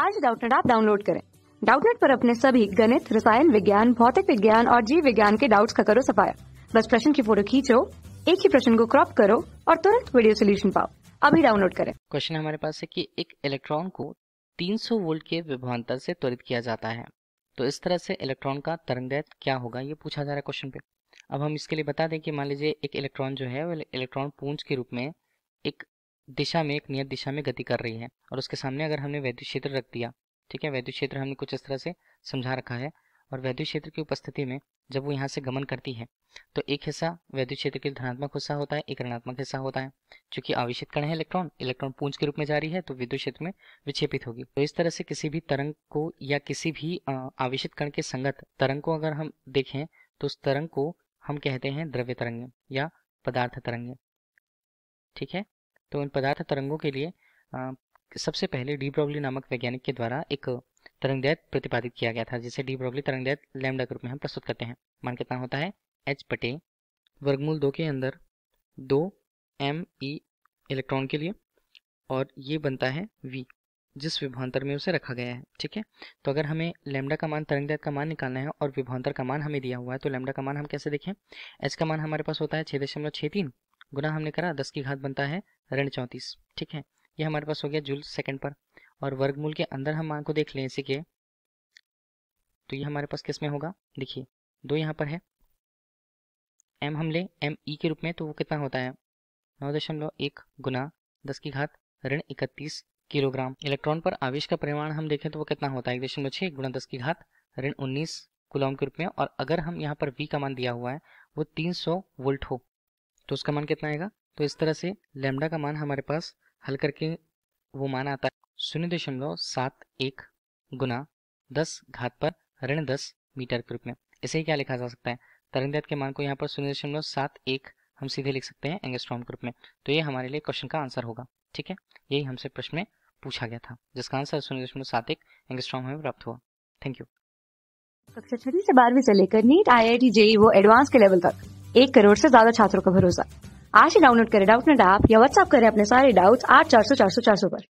आज डाउटनेट आप डाउनलोड करें डाउटनेट पर अपने सभी गणित रसायन विज्ञान भौतिक विज्ञान और जीव विज्ञान के डाउट्स का करो सफाया बस प्रश्न की फोटो खींचो एक ही प्रश्न को क्रॉप करो और तुरंत वीडियो सोल्यूशन पाओ अभी डाउनलोड करें क्वेश्चन हमारे पास है कि एक इलेक्ट्रॉन को 300 वोल्ट के विभवांतर से त्वरित किया जाता है तो इस तरह से इलेक्ट्रॉन का तरंग क्या होगा ये पूछा जा रहा है क्वेश्चन पे अब हम इसके लिए बता दें कि मान लीजिए एक इलेक्ट्रॉन जो है वो इलेक्ट्रॉन पूंज के रूप में एक दिशा में एक नियत दिशा में गति कर रही है और उसके सामने अगर हमने वैद्य क्षेत्र रख दिया ठीक है वैद्य क्षेत्र हमने कुछ इस तरह से समझा रखा है और वैद्य क्षेत्र की उपस्थिति में जब वो यहाँ से गमन करती है तो एक हिस्सा वैद्य क्षेत्र के धनात्मक हिस्सा होता है एक ऋणात्मक हिस्सा होता है चूंकि आवेशित कण है इलेक्ट्रॉन इलेक्ट्रॉन पूंज के रूप में जा रही है तो विद्युत क्षेत्र में विक्षेपित होगी तो इस तरह से किसी भी तरंग को या किसी भी आवेशित कण के संगत तरंग को अगर हम देखें तो उस तरंग को हम कहते हैं द्रव्य तरंग या पदार्थ तरंग ठीक है तो इन पदार्थ तरंगों के लिए आ, सबसे पहले डी ब्रॉगली नामक वैज्ञानिक के द्वारा एक तरंगदैत प्रतिपादित किया गया था जिसे डी ब्रॉगली तरंगदैत लैमडा के रूप में हम प्रस्तुत करते हैं मान कितना होता है एच पटे वर्गमूल दो के अंदर दो एम ई e इलेक्ट्रॉन के लिए और ये बनता है वी जिस विभांतर में उसे रखा गया है ठीक है तो अगर हमें लेमडा का मान तरंगदैत का मान निकालना है और विभांतर का मान हमें दिया हुआ है तो लेमडा का मान हम कैसे देखें एच का मान हमारे पास होता है छः दशमलव छः तीन गुना हमने करा दस की घात बनता है ऋण चौंतीस ठीक है ये हमारे पास हो गया जूल सेकंड पर और वर्गमूल के अंदर हम मान को देख लें इसी के तो ये हमारे पास किस में होगा देखिए दो यहाँ पर है एम हम लें एम ई e के रूप में तो वो कितना होता है नौ दशमलव एक गुना दस की घात ऋण इकतीस किलोग्राम इलेक्ट्रॉन पर आवेश का परिमाण हम देखें तो वो कितना होता है एक दशमलव छः गुना दस की घात ऋण उन्नीस कुलॉम के रूप में और अगर हम यहाँ पर वी का मान दिया हुआ है वो तीन सौ वोल्ट हो तो उसका मान कितना आएगा तो इस तरह से लेमडा का मान हमारे पास हल करके वो मान आता है शून्य दशमलव सात एक गुना दस घात पर ऋण दस मीटर के रूप में इसे ही क्या लिखा जा सकता है तरंग के मान को यहाँ पर शून्य दशमलव सात एक हम सीधे लिख सकते हैं एंगेस्ट्रॉम के रूप में तो ये हमारे लिए क्वेश्चन का आंसर होगा ठीक है यही हमसे प्रश्न में पूछा गया था जिसका आंसर शून्य दशमलव सात एक एंगेस्ट्रॉम हमें प्राप्त हुआ थैंक यू कक्षा छठी से बारहवीं से लेकर NEET I I T JEE वो एडवांस के लेवल तक एक करोड़ से ज्यादा छात्रों का भरोसा आज ही डाउनलोड करें डाउट में आप या व्हाट्सअप करें अपने सारे डाउट्स आठ चार सौ चार सौ चार सौ पर